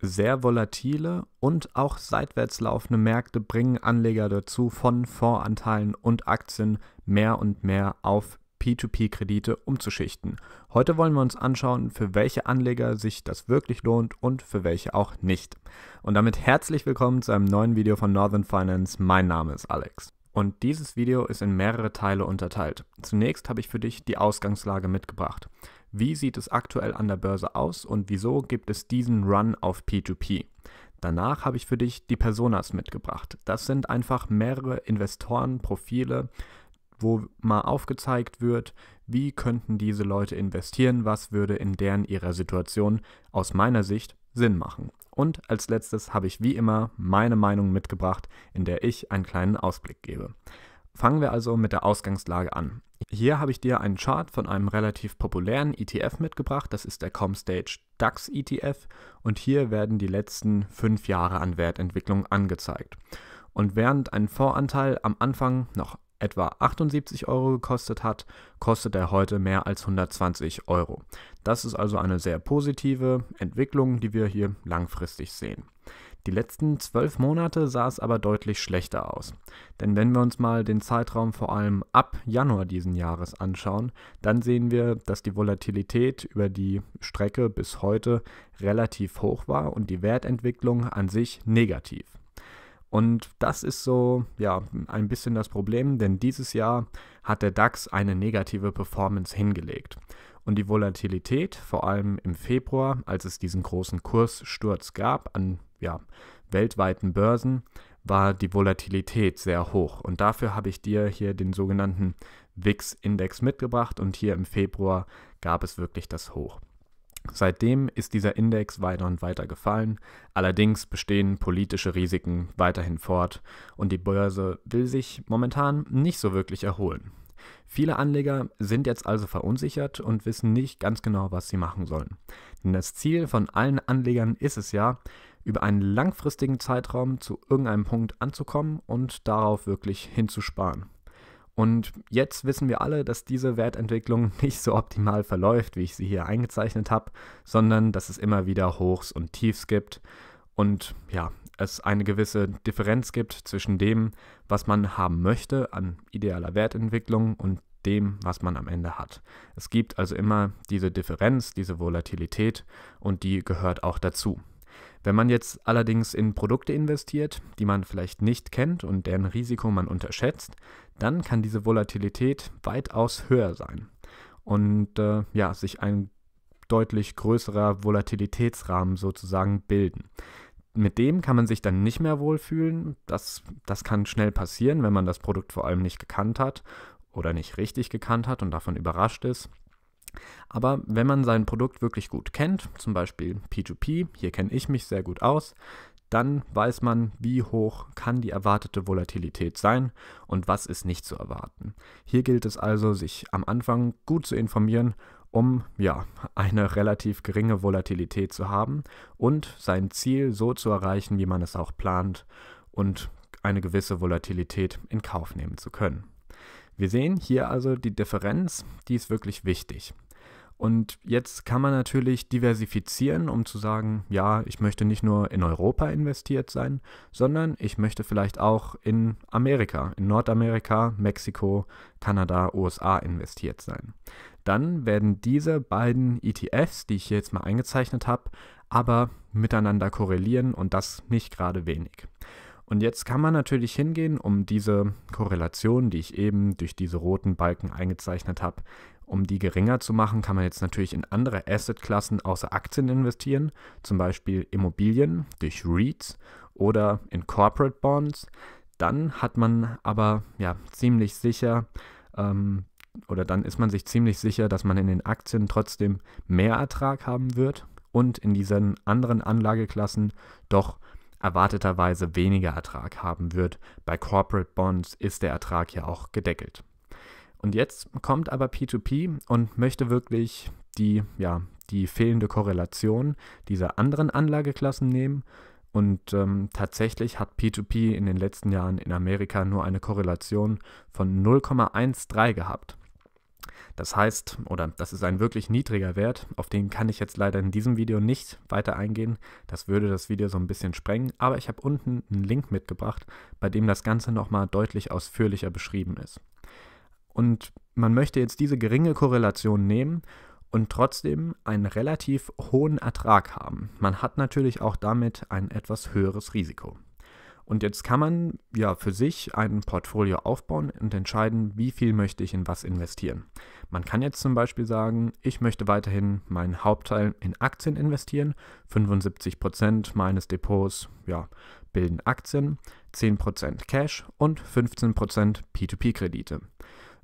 sehr volatile und auch seitwärts laufende Märkte bringen Anleger dazu, von Fondsanteilen und Aktien mehr und mehr auf P2P-Kredite umzuschichten. Heute wollen wir uns anschauen, für welche Anleger sich das wirklich lohnt und für welche auch nicht. Und damit herzlich willkommen zu einem neuen Video von Northern Finance. Mein Name ist Alex. Und dieses Video ist in mehrere Teile unterteilt. Zunächst habe ich für dich die Ausgangslage mitgebracht. Wie sieht es aktuell an der Börse aus und wieso gibt es diesen Run auf P2P? Danach habe ich für dich die Personas mitgebracht. Das sind einfach mehrere Investorenprofile, wo mal aufgezeigt wird, wie könnten diese Leute investieren, was würde in deren ihrer Situation aus meiner Sicht Sinn machen. Und als letztes habe ich wie immer meine Meinung mitgebracht, in der ich einen kleinen Ausblick gebe. Fangen wir also mit der Ausgangslage an. Hier habe ich dir einen Chart von einem relativ populären ETF mitgebracht, das ist der ComStage DAX ETF und hier werden die letzten fünf Jahre an Wertentwicklung angezeigt. Und während ein Voranteil am Anfang noch etwa 78 Euro gekostet hat, kostet er heute mehr als 120 Euro. Das ist also eine sehr positive Entwicklung, die wir hier langfristig sehen. Die letzten zwölf Monate sah es aber deutlich schlechter aus. Denn wenn wir uns mal den Zeitraum vor allem ab Januar diesen Jahres anschauen, dann sehen wir, dass die Volatilität über die Strecke bis heute relativ hoch war und die Wertentwicklung an sich negativ. Und das ist so, ja, ein bisschen das Problem, denn dieses Jahr hat der DAX eine negative Performance hingelegt. Und die Volatilität, vor allem im Februar, als es diesen großen Kurssturz gab an ja, weltweiten Börsen, war die Volatilität sehr hoch. Und dafür habe ich dir hier den sogenannten VIX-Index mitgebracht und hier im Februar gab es wirklich das Hoch. Seitdem ist dieser Index weiter und weiter gefallen, allerdings bestehen politische Risiken weiterhin fort und die Börse will sich momentan nicht so wirklich erholen. Viele Anleger sind jetzt also verunsichert und wissen nicht ganz genau, was sie machen sollen. Denn das Ziel von allen Anlegern ist es ja, über einen langfristigen Zeitraum zu irgendeinem Punkt anzukommen und darauf wirklich hinzusparen. Und jetzt wissen wir alle, dass diese Wertentwicklung nicht so optimal verläuft, wie ich sie hier eingezeichnet habe, sondern dass es immer wieder Hochs und Tiefs gibt und ja, es eine gewisse Differenz gibt zwischen dem, was man haben möchte an idealer Wertentwicklung und dem, was man am Ende hat. Es gibt also immer diese Differenz, diese Volatilität und die gehört auch dazu. Wenn man jetzt allerdings in Produkte investiert, die man vielleicht nicht kennt und deren Risiko man unterschätzt, dann kann diese Volatilität weitaus höher sein und äh, ja, sich ein deutlich größerer Volatilitätsrahmen sozusagen bilden. Mit dem kann man sich dann nicht mehr wohlfühlen. Das, das kann schnell passieren, wenn man das Produkt vor allem nicht gekannt hat oder nicht richtig gekannt hat und davon überrascht ist. Aber wenn man sein Produkt wirklich gut kennt, zum Beispiel P2P, hier kenne ich mich sehr gut aus, dann weiß man, wie hoch kann die erwartete Volatilität sein und was ist nicht zu erwarten. Hier gilt es also, sich am Anfang gut zu informieren, um ja, eine relativ geringe Volatilität zu haben und sein Ziel so zu erreichen, wie man es auch plant und eine gewisse Volatilität in Kauf nehmen zu können. Wir sehen hier also die Differenz, die ist wirklich wichtig. Und jetzt kann man natürlich diversifizieren, um zu sagen, ja, ich möchte nicht nur in Europa investiert sein, sondern ich möchte vielleicht auch in Amerika, in Nordamerika, Mexiko, Kanada, USA investiert sein. Dann werden diese beiden ETFs, die ich hier jetzt mal eingezeichnet habe, aber miteinander korrelieren und das nicht gerade wenig. Und jetzt kann man natürlich hingehen, um diese Korrelation, die ich eben durch diese roten Balken eingezeichnet habe, um die geringer zu machen, kann man jetzt natürlich in andere Assetklassen außer Aktien investieren, zum Beispiel Immobilien durch REITs oder in Corporate Bonds. Dann hat man aber ja ziemlich sicher ähm, oder dann ist man sich ziemlich sicher, dass man in den Aktien trotzdem mehr Ertrag haben wird und in diesen anderen Anlageklassen doch erwarteterweise weniger Ertrag haben wird. Bei Corporate Bonds ist der Ertrag ja auch gedeckelt. Und jetzt kommt aber P2P und möchte wirklich die, ja, die fehlende Korrelation dieser anderen Anlageklassen nehmen. Und ähm, tatsächlich hat P2P in den letzten Jahren in Amerika nur eine Korrelation von 0,13 gehabt. Das heißt, oder das ist ein wirklich niedriger Wert, auf den kann ich jetzt leider in diesem Video nicht weiter eingehen. Das würde das Video so ein bisschen sprengen, aber ich habe unten einen Link mitgebracht, bei dem das Ganze nochmal deutlich ausführlicher beschrieben ist. Und man möchte jetzt diese geringe Korrelation nehmen und trotzdem einen relativ hohen Ertrag haben. Man hat natürlich auch damit ein etwas höheres Risiko. Und jetzt kann man ja für sich ein Portfolio aufbauen und entscheiden, wie viel möchte ich in was investieren. Man kann jetzt zum Beispiel sagen, ich möchte weiterhin meinen Hauptteil in Aktien investieren. 75% meines Depots ja, bilden Aktien, 10% Cash und 15% P2P-Kredite.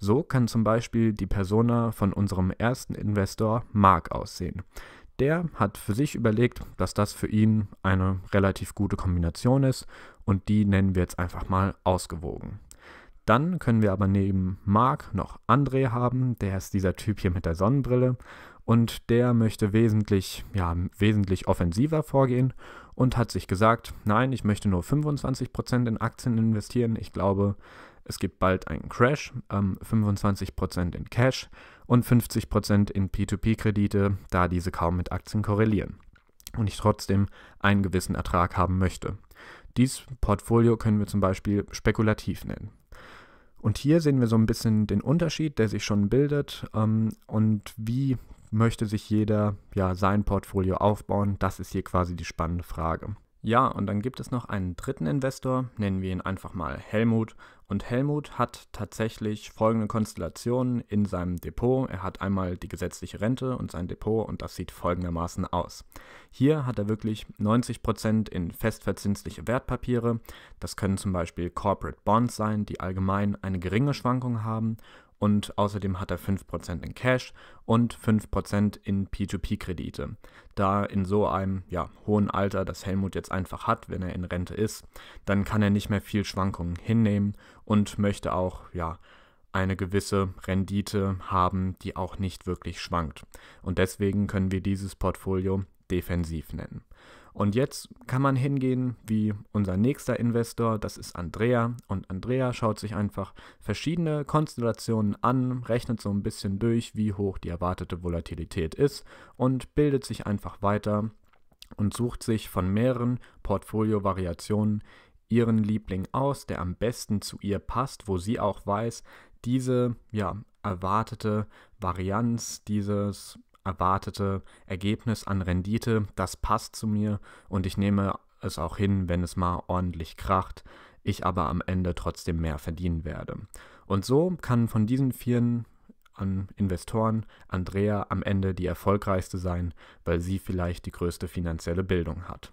So kann zum Beispiel die Persona von unserem ersten Investor Mark aussehen der hat für sich überlegt, dass das für ihn eine relativ gute Kombination ist und die nennen wir jetzt einfach mal ausgewogen. Dann können wir aber neben Marc noch André haben, der ist dieser Typ hier mit der Sonnenbrille und der möchte wesentlich, ja, wesentlich offensiver vorgehen und hat sich gesagt, nein, ich möchte nur 25% in Aktien investieren. Ich glaube, es gibt bald einen Crash, ähm, 25% in Cash und 50% in P2P-Kredite, da diese kaum mit Aktien korrelieren und ich trotzdem einen gewissen Ertrag haben möchte. Dieses Portfolio können wir zum Beispiel spekulativ nennen. Und hier sehen wir so ein bisschen den Unterschied, der sich schon bildet ähm, und wie möchte sich jeder ja, sein Portfolio aufbauen. Das ist hier quasi die spannende Frage. Ja, und dann gibt es noch einen dritten Investor, nennen wir ihn einfach mal Helmut. Und Helmut hat tatsächlich folgende Konstellationen in seinem Depot. Er hat einmal die gesetzliche Rente und sein Depot und das sieht folgendermaßen aus. Hier hat er wirklich 90% in festverzinsliche Wertpapiere. Das können zum Beispiel Corporate Bonds sein, die allgemein eine geringe Schwankung haben und außerdem hat er 5% in Cash und 5% in P2P-Kredite. Da in so einem ja, hohen Alter, das Helmut jetzt einfach hat, wenn er in Rente ist, dann kann er nicht mehr viel Schwankungen hinnehmen und möchte auch ja, eine gewisse Rendite haben, die auch nicht wirklich schwankt. Und deswegen können wir dieses Portfolio defensiv nennen. Und jetzt kann man hingehen wie unser nächster Investor, das ist Andrea. Und Andrea schaut sich einfach verschiedene Konstellationen an, rechnet so ein bisschen durch, wie hoch die erwartete Volatilität ist und bildet sich einfach weiter und sucht sich von mehreren Portfolio-Variationen ihren Liebling aus, der am besten zu ihr passt, wo sie auch weiß, diese ja, erwartete Varianz, dieses erwartete Ergebnis an Rendite, das passt zu mir und ich nehme es auch hin, wenn es mal ordentlich kracht, ich aber am Ende trotzdem mehr verdienen werde. Und so kann von diesen vier an Investoren Andrea am Ende die erfolgreichste sein, weil sie vielleicht die größte finanzielle Bildung hat.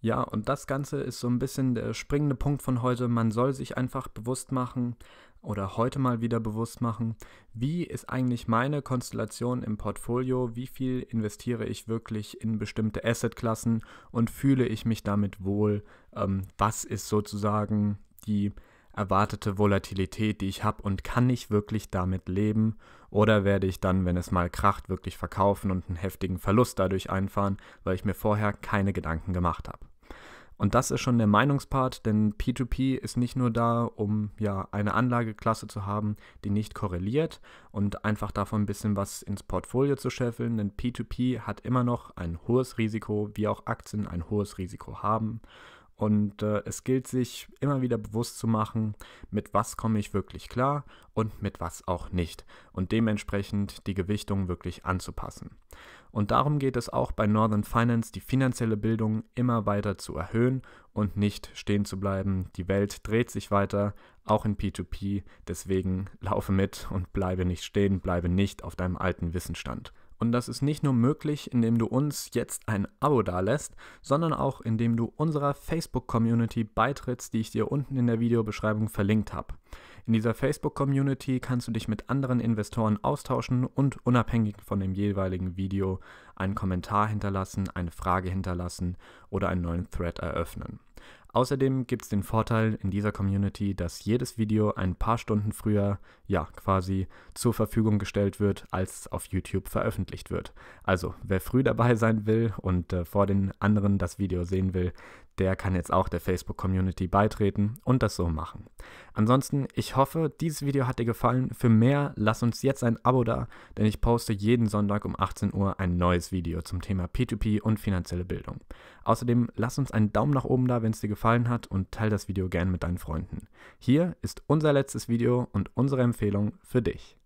Ja, und das Ganze ist so ein bisschen der springende Punkt von heute. Man soll sich einfach bewusst machen, oder heute mal wieder bewusst machen, wie ist eigentlich meine Konstellation im Portfolio, wie viel investiere ich wirklich in bestimmte Assetklassen und fühle ich mich damit wohl, ähm, was ist sozusagen die erwartete Volatilität, die ich habe und kann ich wirklich damit leben oder werde ich dann, wenn es mal kracht, wirklich verkaufen und einen heftigen Verlust dadurch einfahren, weil ich mir vorher keine Gedanken gemacht habe. Und das ist schon der Meinungspart, denn P2P ist nicht nur da, um ja eine Anlageklasse zu haben, die nicht korreliert und einfach davon ein bisschen was ins Portfolio zu scheffeln, denn P2P hat immer noch ein hohes Risiko, wie auch Aktien ein hohes Risiko haben. Und äh, es gilt sich immer wieder bewusst zu machen, mit was komme ich wirklich klar und mit was auch nicht. Und dementsprechend die Gewichtung wirklich anzupassen. Und darum geht es auch bei Northern Finance, die finanzielle Bildung immer weiter zu erhöhen und nicht stehen zu bleiben. Die Welt dreht sich weiter, auch in P2P. Deswegen laufe mit und bleibe nicht stehen, bleibe nicht auf deinem alten Wissensstand. Und das ist nicht nur möglich, indem du uns jetzt ein Abo dalässt, sondern auch indem du unserer Facebook-Community beitrittst, die ich dir unten in der Videobeschreibung verlinkt habe. In dieser Facebook-Community kannst du dich mit anderen Investoren austauschen und unabhängig von dem jeweiligen Video einen Kommentar hinterlassen, eine Frage hinterlassen oder einen neuen Thread eröffnen. Außerdem gibt es den Vorteil in dieser Community, dass jedes Video ein paar Stunden früher, ja quasi, zur Verfügung gestellt wird, als es auf YouTube veröffentlicht wird. Also wer früh dabei sein will und äh, vor den anderen das Video sehen will, der kann jetzt auch der Facebook-Community beitreten und das so machen. Ansonsten, ich hoffe, dieses Video hat dir gefallen. Für mehr, lass uns jetzt ein Abo da, denn ich poste jeden Sonntag um 18 Uhr ein neues Video zum Thema P2P und finanzielle Bildung. Außerdem, lass uns einen Daumen nach oben da, wenn es dir gefallen hat und teile das Video gern mit deinen Freunden. Hier ist unser letztes Video und unsere Empfehlung für dich.